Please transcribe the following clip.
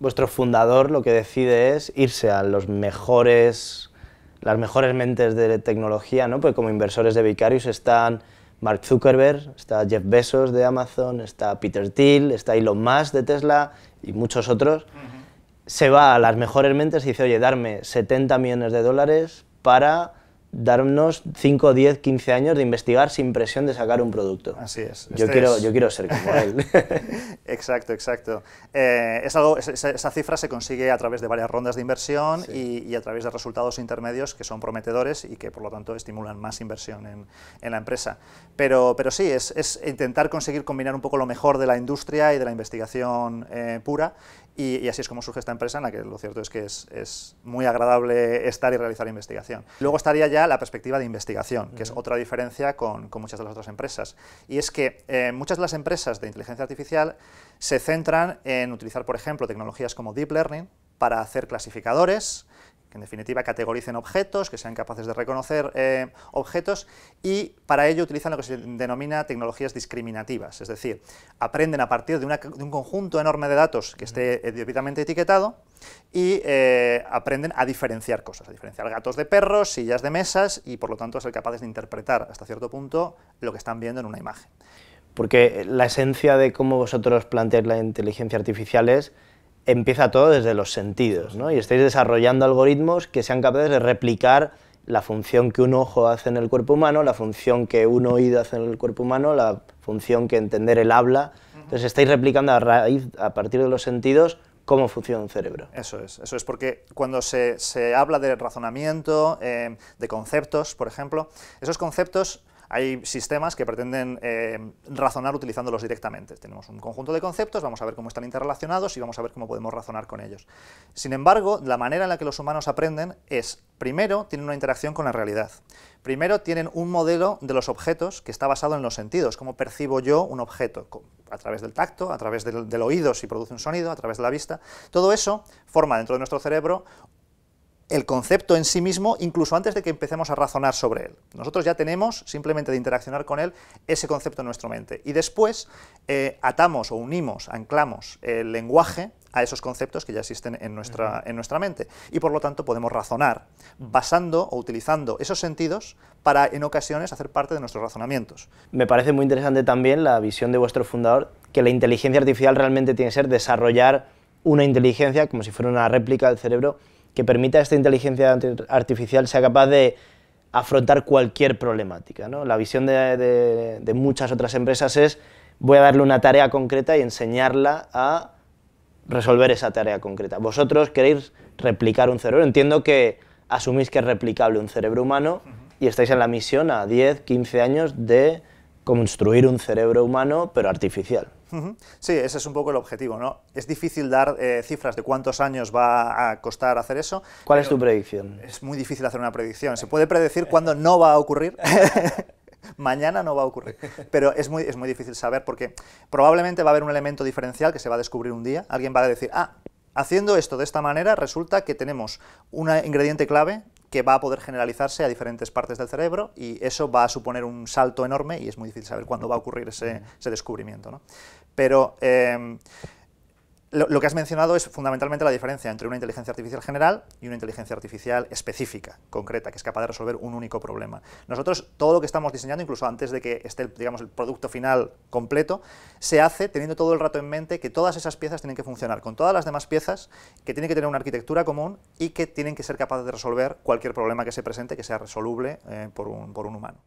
vuestro fundador lo que decide es irse a los mejores, las mejores mentes de tecnología, ¿no? pues como inversores de Vicarius están Mark Zuckerberg, está Jeff Bezos de Amazon, está Peter Thiel, está Elon Musk de Tesla y muchos otros. Se va a las mejores mentes y dice, oye, darme 70 millones de dólares para darnos 5, 10, 15 años de investigar sin presión de sacar un producto. Así es. Yo, este quiero, yo quiero ser como él. exacto, exacto. Eh, es esa cifra se consigue a través de varias rondas de inversión y, a través de resultados intermedios que son prometedores y que por lo tanto estimulan más inversión en, la empresa. Pero, pero sí, es, intentar conseguir combinar un poco lo mejor de la industria y de la investigación eh, pura y, y, así es como surge esta empresa en la que lo cierto es que es muy agradable estar y realizar investigación. Luego estaría ya la perspectiva de investigación, que es otra diferencia con, muchas de las otras empresas. Y es que eh, muchas de las empresas de inteligencia artificial se centran en utilizar, por ejemplo, tecnologías como Deep Learning para hacer clasificadores, que en definitiva categoricen objetos, que sean capaces de reconocer eh, objetos y para ello utilizan lo que se denomina tecnologías discriminativas, es decir, aprenden a partir de, un conjunto enorme de datos que esté eh, debidamente etiquetado y eh, aprenden a diferenciar cosas, a diferenciar gatos de perros, sillas de mesas y por lo tanto ser capaces de interpretar hasta cierto punto lo que están viendo en una imagen. Porque la esencia de cómo vosotros planteáis la inteligencia artificial es empieza todo desde los sentidos, ¿no? Y estáis desarrollando algoritmos que sean capaces de replicar la función que un ojo hace en el cuerpo humano, la función que un oído hace en el cuerpo humano, la función que entender el habla. Entonces estáis replicando a raíz, a partir de los sentidos, cómo funciona un cerebro. Eso es, eso es porque cuando se, habla de razonamiento, eh, de conceptos, por ejemplo, esos conceptos hay sistemas que pretenden eh, razonar utilizándolos directamente. Tenemos un conjunto de conceptos, vamos a ver cómo están interrelacionados y vamos a ver cómo podemos razonar con ellos. Sin embargo, la manera en la que los humanos aprenden es, primero, tienen una interacción con la realidad. Primero, tienen un modelo de los objetos que está basado en los sentidos, cómo percibo yo un objeto, a través del tacto, a través del, del oído si produce un sonido, a través de la vista. Todo eso forma dentro de nuestro cerebro el concepto en sí mismo incluso antes de que empecemos a razonar sobre él. Nosotros ya tenemos, simplemente de interaccionar con él, ese concepto en nuestra mente. Y después eh, atamos o unimos, anclamos el lenguaje a esos conceptos que ya existen en nuestra, en nuestra mente. Y por lo tanto podemos razonar basando o utilizando esos sentidos para en ocasiones hacer parte de nuestros razonamientos. Me parece muy interesante también la visión de vuestro fundador, que la inteligencia artificial realmente tiene que ser desarrollar una inteligencia como si fuera una réplica del cerebro que permita a esta inteligencia artificial sea capaz de afrontar cualquier problemática. La visión de, de muchas otras empresas es voy a darle una tarea concreta y enseñarla a resolver esa tarea concreta. Vosotros queréis replicar un cerebro. Entiendo que asumís que es replicable un cerebro humano y estáis en la misión a 10, 15 años de construir un cerebro humano, pero artificial. Sí, ese es un poco el objetivo, ¿no? Es difícil dar eh, cifras de cuántos años va a costar hacer eso. ¿Cuál es tu predicción? Es muy difícil hacer una predicción. Se puede predecir cuándo no va a ocurrir. mañana no va a ocurrir. Pero es muy, es muy difícil saber porque probablemente va a haber un elemento diferencial que se va a descubrir un día. Alguien va a decir, ah, haciendo esto de esta manera resulta que tenemos un ingrediente clave que va a poder generalizarse a diferentes partes del cerebro y eso va a suponer un salto enorme y es muy difícil saber cuándo va a ocurrir ese, descubrimiento. ¿no? Pero em, lo, que has mencionado es fundamentalmente la diferencia entre una inteligencia artificial general y una inteligencia artificial específica, concreta, que es capaz de resolver un único problema. Nosotros todo lo que estamos diseñando, incluso antes de que esté el, digamos, el producto final completo, se hace teniendo todo el rato en mente que todas esas piezas tienen que funcionar con todas las demás piezas, que tienen que tener una arquitectura común y que tienen que ser capaces de resolver cualquier problema que se presente que sea resoluble eh, por un humano.